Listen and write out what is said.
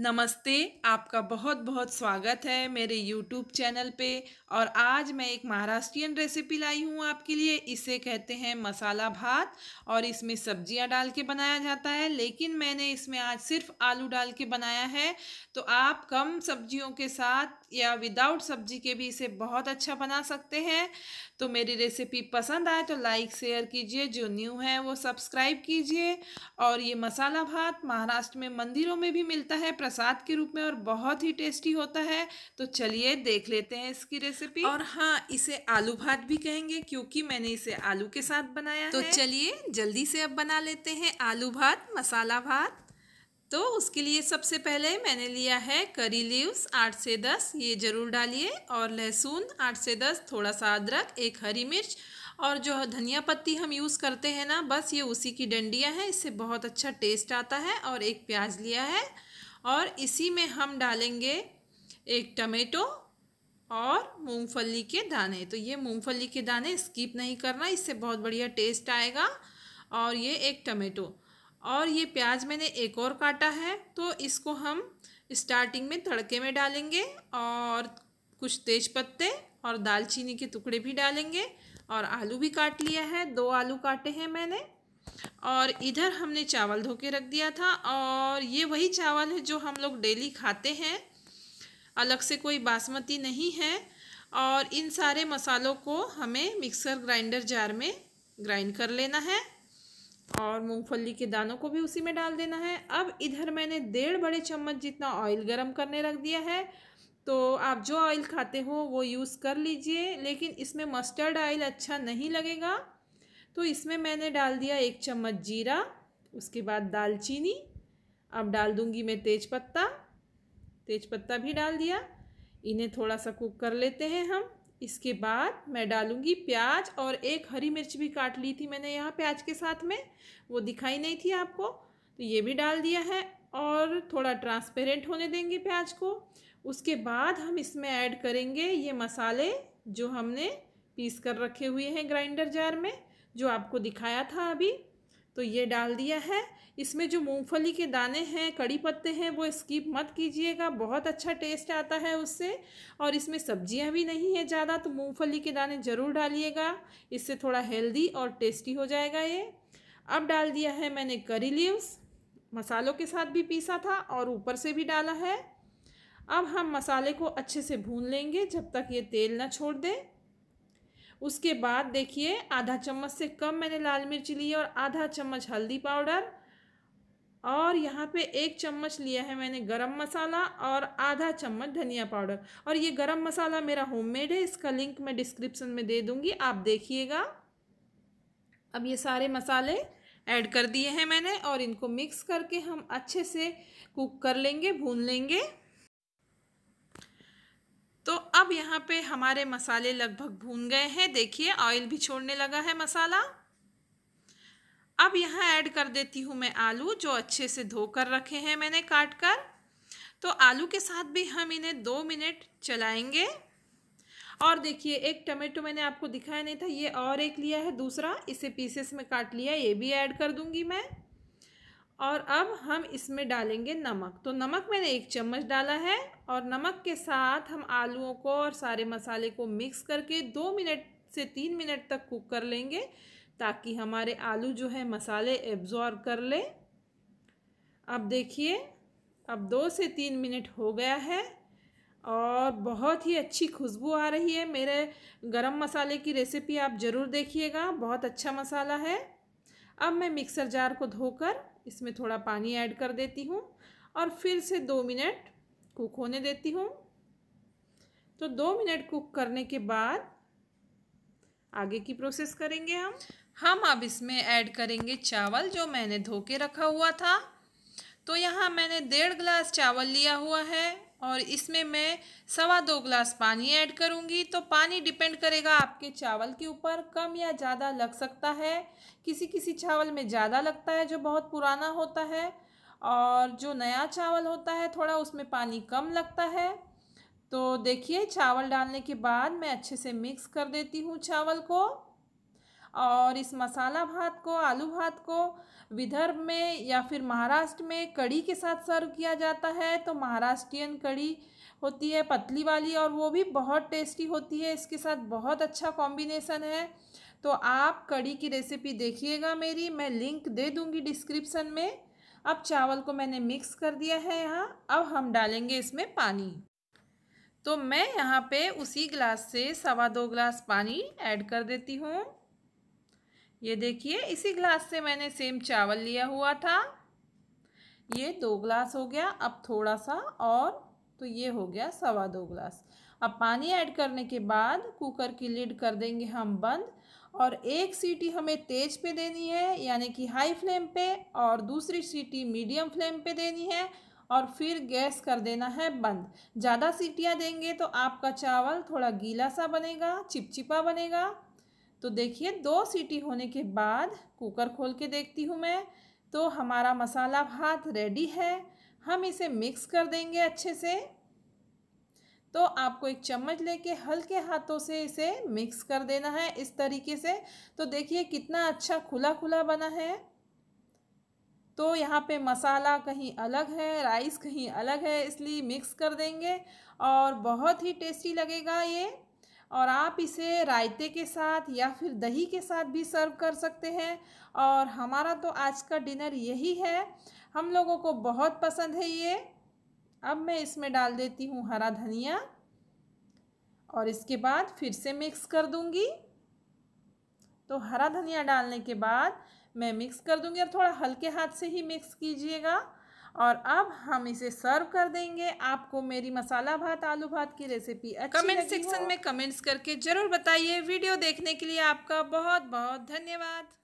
नमस्ते आपका बहुत बहुत स्वागत है मेरे यूट्यूब चैनल पे और आज मैं एक महाराष्ट्रियन रेसिपी लाई हूँ आपके लिए इसे कहते हैं मसाला भात और इसमें सब्जियाँ डाल के बनाया जाता है लेकिन मैंने इसमें आज सिर्फ आलू डाल के बनाया है तो आप कम सब्जियों के साथ या विदाउट सब्जी के भी इसे बहुत अच्छा बना सकते हैं तो मेरी रेसिपी पसंद आए तो लाइक शेयर कीजिए जो न्यू है वो सब्सक्राइब कीजिए और ये मसाला भात महाराष्ट्र में मंदिरों में भी मिलता है प्रसाद के रूप में और बहुत ही टेस्टी होता है तो चलिए देख लेते हैं इसकी रेसिपी और हाँ इसे आलू भात भी कहेंगे क्योंकि मैंने इसे आलू के साथ बनाया तो चलिए जल्दी से अब बना लेते हैं आलू भात मसाला भात तो उसके लिए सबसे पहले मैंने लिया है करी लीव्स आठ से दस ये ज़रूर डालिए और लहसुन आठ से दस थोड़ा सा अदरक एक हरी मिर्च और जो धनिया पत्ती हम यूज़ करते हैं ना बस ये उसी की डंडियाँ हैं इससे बहुत अच्छा टेस्ट आता है और एक प्याज लिया है और इसी में हम डालेंगे एक टमेटो और मूंगफली के दाने तो ये मूंगफली के दाने स्किप नहीं करना इससे बहुत बढ़िया टेस्ट आएगा और ये एक टमेटो और ये प्याज मैंने एक और काटा है तो इसको हम स्टार्टिंग में तड़के में डालेंगे और कुछ तेज पत्ते और दालचीनी के टुकड़े भी डालेंगे और आलू भी काट लिया है दो आलू काटे हैं मैंने और इधर हमने चावल धो के रख दिया था और ये वही चावल है जो हम लोग डेली खाते हैं अलग से कोई बासमती नहीं है और इन सारे मसालों को हमें मिक्सर ग्राइंडर जार में ग्राइंड कर लेना है और मूंगफली के दानों को भी उसी में डाल देना है अब इधर मैंने डेढ़ बड़े चम्मच जितना ऑयल गरम करने रख दिया है तो आप जो ऑयल खाते हो वो यूज़ कर लीजिए लेकिन इसमें मस्टर्ड ऑयल अच्छा नहीं लगेगा तो इसमें मैंने डाल दिया एक चम्मच जीरा उसके बाद दालचीनी अब डाल दूंगी मैं तेज़पत्ता तेज़पत्ता भी डाल दिया इन्हें थोड़ा सा कुक कर लेते हैं हम इसके बाद मैं डालूंगी प्याज और एक हरी मिर्च भी काट ली थी मैंने यहाँ प्याज के साथ में वो दिखाई नहीं थी आपको तो ये भी डाल दिया है और थोड़ा ट्रांसपेरेंट होने देंगे प्याज को उसके बाद हम इसमें ऐड करेंगे ये मसाले जो हमने पीस कर रखे हुए हैं ग्राइंडर जार में जो आपको दिखाया था अभी तो ये डाल दिया है इसमें जो मूंगफली के दाने हैं कड़ी पत्ते हैं वो स्किप मत कीजिएगा बहुत अच्छा टेस्ट आता है उससे और इसमें सब्जियां भी नहीं है ज़्यादा तो मूंगफली के दाने ज़रूर डालिएगा इससे थोड़ा हेल्दी और टेस्टी हो जाएगा ये अब डाल दिया है मैंने करी लीव्स मसालों के साथ भी पीसा था और ऊपर से भी डाला है अब हम मसाले को अच्छे से भून लेंगे जब तक ये तेल ना छोड़ दें उसके बाद देखिए आधा चम्मच से कम मैंने लाल मिर्च ली है और आधा चम्मच हल्दी पाउडर और यहाँ पे एक चम्मच लिया है मैंने गरम मसाला और आधा चम्मच धनिया पाउडर और ये गरम मसाला मेरा होममेड है इसका लिंक मैं डिस्क्रिप्शन में दे दूँगी आप देखिएगा अब ये सारे मसाले ऐड कर दिए हैं मैंने और इनको मिक्स करके हम अच्छे से कुक कर लेंगे भून लेंगे तो अब यहाँ पे हमारे मसाले लगभग भून गए हैं देखिए ऑयल भी छोड़ने लगा है मसाला अब यहाँ ऐड कर देती हूँ मैं आलू जो अच्छे से धो कर रखे हैं मैंने काट कर तो आलू के साथ भी हम इन्हें दो मिनट चलाएंगे और देखिए एक टमेटो मैंने आपको दिखाया नहीं था ये और एक लिया है दूसरा इसे पीसेस में काट लिया ये भी ऐड कर दूंगी मैं और अब हम इसमें डालेंगे नमक तो नमक मैंने एक चम्मच डाला है और नमक के साथ हम आलूओं को और सारे मसाले को मिक्स करके दो मिनट से तीन मिनट तक कुक कर लेंगे ताकि हमारे आलू जो है मसाले एब्जॉर्ब कर ले अब देखिए अब दो से तीन मिनट हो गया है और बहुत ही अच्छी खुशबू आ रही है मेरे गरम मसाले की रेसिपी आप ज़रूर देखिएगा बहुत अच्छा मसाला है अब मैं मिक्सर जार को धोकर इसमें थोड़ा पानी ऐड कर देती हूँ और फिर से दो मिनट कुक होने देती हूँ तो दो मिनट कुक करने के बाद आगे की प्रोसेस करेंगे हम हम अब इसमें ऐड करेंगे चावल जो मैंने धो के रखा हुआ था तो यहाँ मैंने डेढ़ ग्लास चावल लिया हुआ है और इसमें मैं सवा दो ग्लास पानी ऐड करूँगी तो पानी डिपेंड करेगा आपके चावल के ऊपर कम या ज़्यादा लग सकता है किसी किसी चावल में ज़्यादा लगता है जो बहुत पुराना होता है और जो नया चावल होता है थोड़ा उसमें पानी कम लगता है तो देखिए चावल डालने के बाद मैं अच्छे से मिक्स कर देती हूँ चावल को और इस मसाला भात को आलू भात को विदर्भ में या फिर महाराष्ट्र में कड़ी के साथ सर्व किया जाता है तो महाराष्ट्रियन कड़ी होती है पतली वाली और वो भी बहुत टेस्टी होती है इसके साथ बहुत अच्छा कॉम्बिनेसन है तो आप कड़ी की रेसिपी देखिएगा मेरी मैं लिंक दे दूँगी डिस्क्रिप्सन में अब चावल को मैंने मिक्स कर दिया है यहाँ अब हम डालेंगे इसमें पानी तो मैं यहाँ पे उसी गिलास से सवा दो गिलास पानी ऐड कर देती हूँ ये देखिए इसी ग्लास से मैंने सेम चावल लिया हुआ था ये दो ग्लास हो गया अब थोड़ा सा और तो ये हो गया सवा दो ग्लास अब पानी ऐड करने के बाद कुकर की लिड कर देंगे हम बंद और एक सीटी हमें तेज पे देनी है यानी कि हाई फ्लेम पे और दूसरी सीटी मीडियम फ्लेम पे देनी है और फिर गैस कर देना है बंद ज़्यादा सीटियाँ देंगे तो आपका चावल थोड़ा गीला सा बनेगा चिपचिपा बनेगा तो देखिए दो सीटी होने के बाद कुकर खोल के देखती हूँ मैं तो हमारा मसाला भात रेडी है हम इसे मिक्स कर देंगे अच्छे से तो आपको एक चम्मच लेके हल्के हाथों से इसे मिक्स कर देना है इस तरीके से तो देखिए कितना अच्छा खुला खुला बना है तो यहाँ पे मसाला कहीं अलग है राइस कहीं अलग है इसलिए मिक्स कर देंगे और बहुत ही टेस्टी लगेगा ये और आप इसे रायते के साथ या फिर दही के साथ भी सर्व कर सकते हैं और हमारा तो आज का डिनर यही है हम लोगों को बहुत पसंद है ये अब मैं इसमें डाल देती हूँ हरा धनिया और इसके बाद फिर से मिक्स कर दूँगी तो हरा धनिया डालने के बाद मैं मिक्स कर दूँगी और थोड़ा हल्के हाथ से ही मिक्स कीजिएगा और अब हम इसे सर्व कर देंगे आपको मेरी मसाला भात आलू भात की रेसिपी अच्छी कमेंट सेक्शन में कमेंट्स करके ज़रूर बताइए वीडियो देखने के लिए आपका बहुत बहुत धन्यवाद